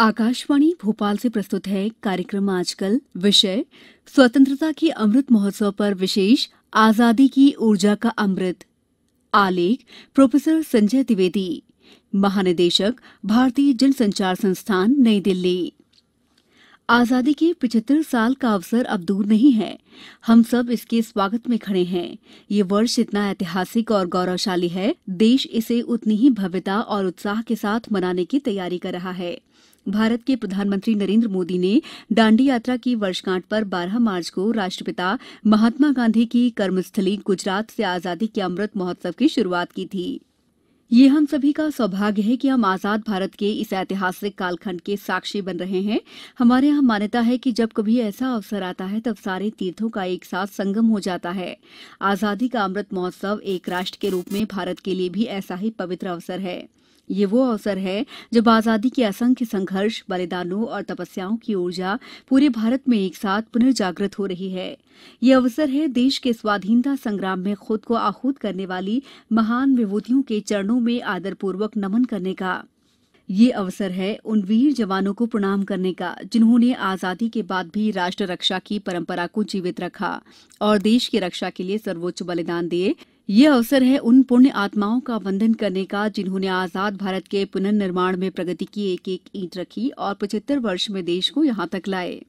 आकाशवाणी भोपाल से प्रस्तुत है कार्यक्रम आजकल विषय स्वतंत्रता के अमृत महोत्सव पर विशेष आजादी की ऊर्जा का अमृत आलेख प्रोफेसर संजय द्विवेदी महानिदेशक भारतीय जनसंचार संस्थान नई दिल्ली आजादी के पिछहत्तर साल का अवसर अब दूर नहीं है हम सब इसके स्वागत में खड़े हैं ये वर्ष इतना ऐतिहासिक और गौरवशाली है देश इसे उतनी ही भव्यता और उत्साह के साथ मनाने की तैयारी कर रहा है भारत के प्रधानमंत्री नरेन्द्र मोदी ने दांडी यात्रा की वर्षगांठ पर बारह मार्च को राष्ट्रपिता महात्मा गांधी की कर्मस्थली गुजरात से आजादी के अमृत महोत्सव की शुरूआत की थी ये हम सभी का सौभाग्य है कि हम आज़ाद भारत के इस ऐतिहासिक कालखंड के साक्षी बन रहे हैं हमारे यहाँ मान्यता है कि जब कभी ऐसा अवसर आता है तब सारे तीर्थों का एक साथ संगम हो जाता है आज़ादी का अमृत महोत्सव एक राष्ट्र के रूप में भारत के लिए भी ऐसा ही पवित्र अवसर है ये वो अवसर है जब आजादी के असंख्य संघर्ष बलिदानों और तपस्याओं की ऊर्जा पूरे भारत में एक साथ पुनर्जागृत हो रही है यह अवसर है देश के स्वाधीनता संग्राम में खुद को आहूत करने वाली महान विभूतियों के चरणों में आदरपूर्वक नमन करने का ये अवसर है उन वीर जवानों को प्रणाम करने का जिन्होंने आजादी के बाद भी राष्ट्र रक्षा की परंपरा को जीवित रखा और देश की रक्षा के लिए सर्वोच्च बलिदान दिए ये अवसर है उन पुण्य आत्माओं का वंदन करने का जिन्होंने आजाद भारत के पुनर्निर्माण में प्रगति की एक एक ईंट रखी और पचहत्तर वर्ष में देश को यहां तक लाये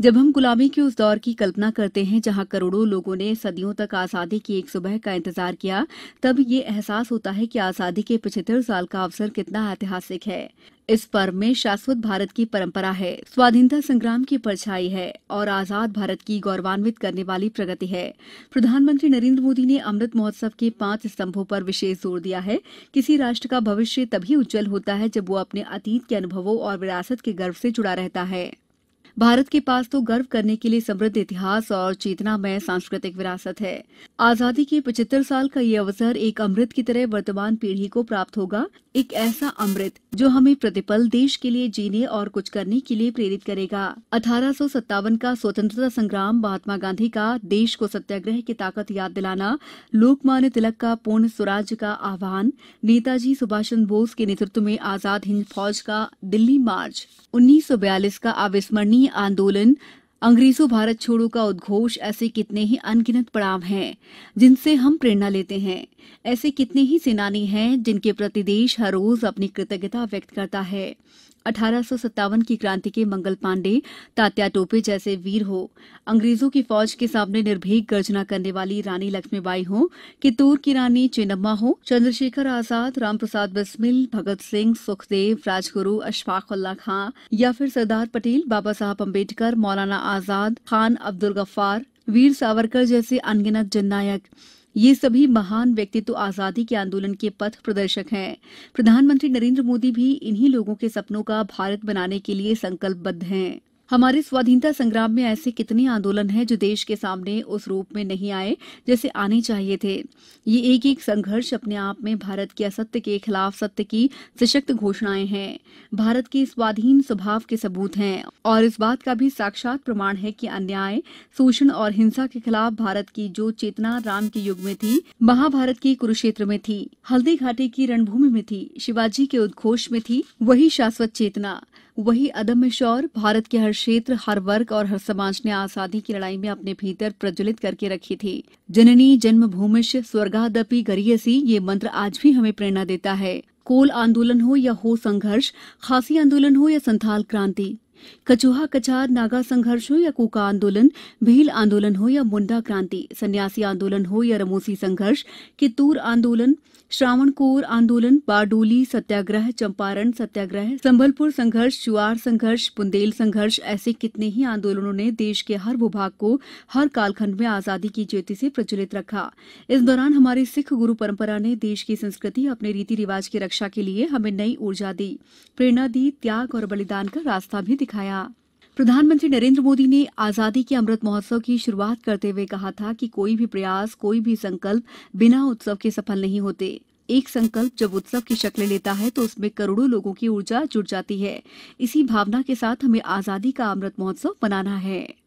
जब हम गुलामी के उस दौर की कल्पना करते हैं जहां करोड़ों लोगों ने सदियों तक आजादी की एक सुबह का इंतजार किया तब ये एहसास होता है कि आजादी के पिछहत्तर साल का अवसर कितना ऐतिहासिक है इस पर्व में शाश्वत भारत की परंपरा है स्वाधीनता संग्राम की परछाई है और आजाद भारत की गौरवान्वित करने वाली प्रगति है प्रधानमंत्री नरेंद्र मोदी ने अमृत महोत्सव के पांच स्तंभों पर विशेष जोर दिया है किसी राष्ट्र का भविष्य तभी उज्जवल होता है जब वो अपने अतीत के अनुभवों और विरासत के गर्व से जुड़ा रहता है भारत के पास तो गर्व करने के लिए समृद्ध इतिहास और चेतनामय सांस्कृतिक विरासत है आजादी के पचहत्तर साल का यह अवसर एक अमृत की तरह वर्तमान पीढ़ी को प्राप्त होगा एक ऐसा अमृत जो हमें प्रतिपल देश के लिए जीने और कुछ करने के लिए प्रेरित करेगा अठारह का स्वतंत्रता संग्राम महात्मा गांधी का देश को सत्याग्रह की ताकत याद दिलाना लोकमान्य तिलक का पूर्ण स्वराज्य का आह्वान नेताजी सुभाष चंद्र बोस के नेतृत्व में आजाद हिंद फौज का दिल्ली मार्च उन्नीस का अविस्मरणीय आंदोलन अंग्रेजों भारत छोड़ो का उद्घोष ऐसे कितने ही अनगिनत पड़ाव हैं जिनसे हम प्रेरणा लेते हैं ऐसे कितने ही सेनानी हैं जिनके प्रति देश हर रोज अपनी कृतज्ञता व्यक्त करता है अठारह सौ सत्तावन की क्रांति के मंगल पांडे तात्या टोपे जैसे वीर हो अंग्रेजों की फौज के सामने निर्भीक गर्जना करने वाली रानी लक्ष्मीबाई हो कितूर की रानी चेनम्मा हो चंद्रशेखर आजाद रामप्रसाद बिस्मिल भगत सिंह सुखदेव राजगुरु अशफाक उल्ला खां या फिर सरदार पटेल बाबा साहब अम्बेडकर मौलाना आजाद खान अब्दुल गफ्फार वीर सावरकर जैसे अनगिनत जननायक ये सभी महान व्यक्तित्व आजादी के आंदोलन के पथ प्रदर्शक हैं प्रधानमंत्री नरेंद्र मोदी भी इन्हीं लोगों के सपनों का भारत बनाने के लिए संकल्पबद्ध हैं हमारे स्वाधीनता संग्राम में ऐसे कितने आंदोलन हैं जो देश के सामने उस रूप में नहीं आए जैसे आने चाहिए थे ये एक एक संघर्ष अपने आप में भारत के असत्य के खिलाफ सत्य की सशक्त घोषणाएं हैं भारत के स्वाधीन स्वभाव के सबूत हैं और इस बात का भी साक्षात प्रमाण है कि अन्याय शोषण और हिंसा के खिलाफ भारत की जो चेतना राम के युग में थी महाभारत के कुरुक्षेत्र में थी हल्दी घाटी की रणभूमि में थी शिवाजी के उद्घोष में थी वही शाश्वत चेतना वही अदम्य शौर्य भारत के हर क्षेत्र हर वर्ग और हर समाज ने आजादी की लड़ाई में अपने भीतर प्रज्वलित करके रखी थी जननी जन्म भूमिश स्वर्गादपि गरीयसी ये मंत्र आज भी हमें प्रेरणा देता है कोल आंदोलन हो या हो संघर्ष खासी आंदोलन हो या संथाल क्रांति कचुहा कचार नागा संघर्ष हो या कोका आंदोलन भील आंदोलन हो या मुंडा क्रांति सन्यासी आंदोलन हो या रमोसी संघर्ष कित्तूर आंदोलन श्रावण कोर आंदोलन बारडोली सत्याग्रह चंपारण सत्याग्रह संबलपुर संघर्ष चुआर संघर्ष बुंदेल संघर्ष ऐसे कितने ही आंदोलनों ने देश के हर भूभाग को हर कालखंड में आजादी की ज्योति से प्रज्वलित रखा इस दौरान हमारी सिख गुरु परंपरा ने देश की संस्कृति अपने रीति रिवाज की रक्षा के लिए हमें नई ऊर्जा दी प्रेरणा दी त्याग और बलिदान का रास्ता भी दिखा दिखाया प्रधानमंत्री नरेंद्र मोदी ने आजादी के अमृत महोत्सव की शुरुआत करते हुए कहा था कि कोई भी प्रयास कोई भी संकल्प बिना उत्सव के सफल नहीं होते एक संकल्प जब उत्सव की शक्ल लेता है तो उसमें करोड़ों लोगों की ऊर्जा जुट जाती है इसी भावना के साथ हमें आजादी का अमृत महोत्सव मनाना है